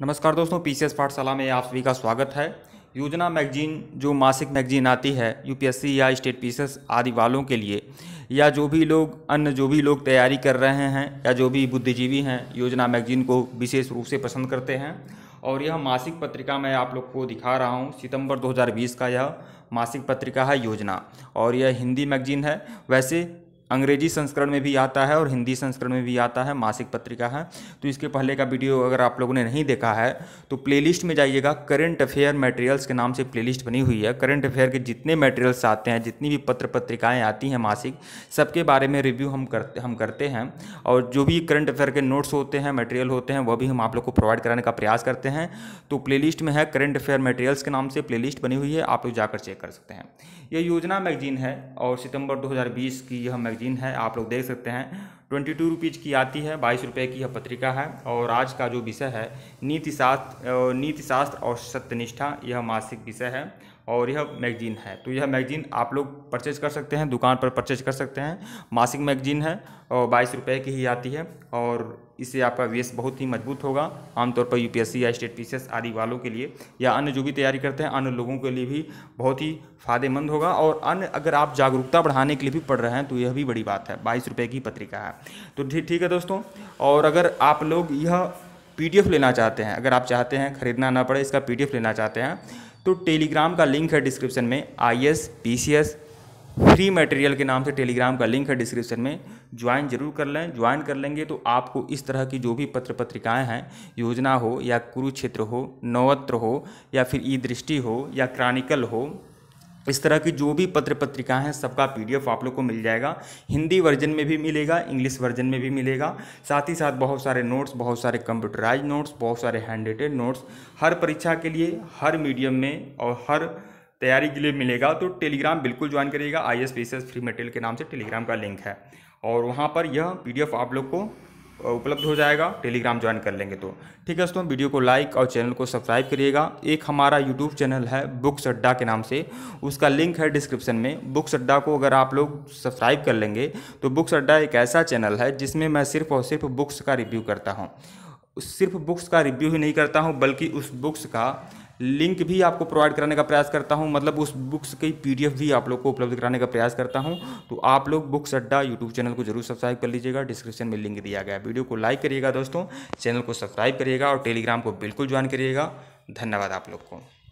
नमस्कार दोस्तों P C पाठशाला में आप सभी का स्वागत है योजना मैगजीन जो मासिक मैगजीन आती है यूपीएससी या स्टेट पी आदि वालों के लिए या जो भी लोग अन्य जो भी लोग तैयारी कर रहे हैं या जो भी बुद्धिजीवी हैं योजना मैगजीन को विशेष रूप से पसंद करते हैं और यह मासिक पत्रिका मैं आप लोग को दिखा रहा हूँ सितंबर 2020 का यह मासिक पत्रिका है योजना और यह हिंदी मैगजीन है वैसे अंग्रेजी संस्करण में भी आता है और हिंदी संस्करण में भी आता है मासिक पत्रिका है तो इसके पहले का वीडियो अगर आप लोगों ने नहीं देखा है तो प्लेलिस्ट में जाइएगा करंट अफेयर मटेरियल्स के नाम से प्लेलिस्ट बनी हुई है करंट अफेयर के जितने मटेरियल्स आते हैं जितनी भी पत्र पत्रिकाएँ आती हैं मासिक सबके बारे में रिव्यू हम करते हम करते हैं और जो भी करंट अफेयर के नोट्स होते हैं मटेरियल होते हैं वह भी हम आप लोग को प्रोवाइड कराने का प्रयास करते हैं तो प्ले में है करंट अफेयर मटेरियल्स के नाम से प्ले बनी हुई है आप लोग जाकर चेक कर सकते हैं यह योजना मैगजीन है और सितंबर दो की यह मैगजीन मैगजीन है आप लोग देख सकते हैं ट्वेंटी टू रुपीज़ की आती है बाईस रुपये की यह पत्रिका है और आज का जो विषय है नीतिशास्त्र नीतिशास्त्र और सत्यनिष्ठा यह मासिक विषय है और यह मैगजीन है तो यह मैगजीन आप लोग परचेज कर सकते हैं दुकान पर परचेज कर सकते हैं मासिक मैगजीन है और बाईस रुपये की ही आती है और इससे आपका वेस बहुत ही मजबूत होगा आमतौर पर यूपीएससी या स्टेट पीसीएस आदि वालों के लिए या अन्य जो भी तैयारी करते हैं अन्य लोगों के लिए भी बहुत ही फायदेमंद होगा और अन्य अगर आप जागरूकता बढ़ाने के लिए भी पढ़ रहे हैं तो यह भी बड़ी बात है बाईस रुपये की पत्रिका है तो ठीक है दोस्तों और अगर आप लोग यह पी लेना चाहते हैं अगर आप चाहते हैं ख़रीदना ना पड़े इसका पी लेना चाहते हैं तो टेलीग्राम का लिंक है डिस्क्रिप्शन में I S P C S free material के नाम से टेलीग्राम का लिंक है डिस्क्रिप्शन में ज्वाइन जरूर कर लें ज्वाइन कर लेंगे तो आपको इस तरह की जो भी पत्र पत्रिकाएं हैं योजना हो या कुरुक्षेत्र हो नवत्र हो या फिर ई दृष्टि हो या क्रॉनिकल हो इस तरह की जो भी पत्र पत्रिका हैं सबका पीडीएफ आप लोग को मिल जाएगा हिंदी वर्जन में भी मिलेगा इंग्लिश वर्जन में भी मिलेगा साथ ही साथ बहुत सारे नोट्स बहुत सारे कंप्यूटराइज नोट्स बहुत सारे हैंड रिटेड नोट्स हर परीक्षा के लिए हर मीडियम में और हर तैयारी के लिए मिलेगा तो टेलीग्राम बिल्कुल ज्वाइन करिएगा आई एस फ्री मेटेरियल के नाम से टेलीग्राम का लिंक है और वहाँ पर यह पी आप लोग को उपलब्ध हो जाएगा टेलीग्राम ज्वाइन कर लेंगे तो ठीक है दोस्तों वीडियो को लाइक और चैनल को सब्सक्राइब करिएगा एक हमारा यूट्यूब चैनल है बुक्स अड्डा के नाम से उसका लिंक है डिस्क्रिप्शन में बुक्स अड्डा को अगर आप लोग सब्सक्राइब कर लेंगे तो बुक्स अड्डा एक ऐसा चैनल है जिसमें मैं सिर्फ और सिर्फ बुक्स का रिव्यू करता हूँ सिर्फ बुक्स का रिव्यू ही नहीं करता हूँ बल्कि उस बुक्स का लिंक भी आपको प्रोवाइड कराने का प्रयास करता हूँ मतलब उस बुक्स की पीडीएफ भी आप लोग को उपलब्ध कराने का प्रयास करता हूँ तो आप लोग बुक्स अड्डा यूट्यूब चैनल को जरूर सब्सक्राइब कर लीजिएगा डिस्क्रिप्शन में लिंक दिया गया वीडियो को लाइक करिएगा दोस्तों चैनल को सब्सक्राइब करिएगा और टेलीग्राम को बिल्कुल ज्वाइन करिएगा धन्यवाद आप लोग को